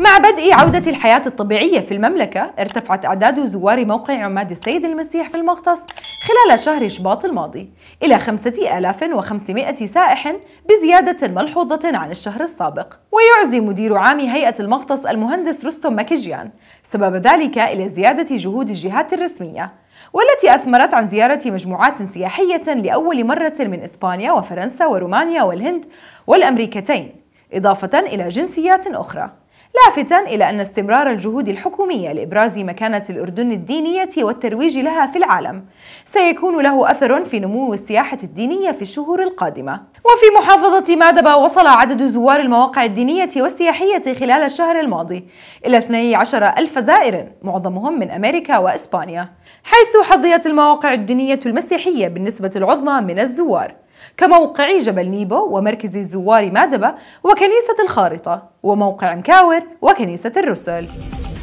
مع بدء عودة الحياة الطبيعية في المملكة ارتفعت أعداد زوار موقع عماد السيد المسيح في المغطس خلال شهر شباط الماضي إلى 5500 سائح بزيادة ملحوظة عن الشهر السابق ويعزي مدير عام هيئة المغطس المهندس رستم مكجيان سبب ذلك إلى زيادة جهود الجهات الرسمية والتي أثمرت عن زيارة مجموعات سياحية لأول مرة من إسبانيا وفرنسا ورومانيا والهند والأمريكتين إضافة إلى جنسيات أخرى لافتا إلى أن استمرار الجهود الحكومية لإبراز مكانة الأردن الدينية والترويج لها في العالم سيكون له أثر في نمو السياحة الدينية في الشهور القادمة وفي محافظة مادبا وصل عدد زوار المواقع الدينية والسياحية خلال الشهر الماضي إلى 12 ألف زائر معظمهم من أمريكا وإسبانيا حيث حظيت المواقع الدينية المسيحية بالنسبة العظمى من الزوار كموقع جبل نيبو ومركز الزوار مادبة وكنيسة الخارطة وموقع مكاور وكنيسة الرسل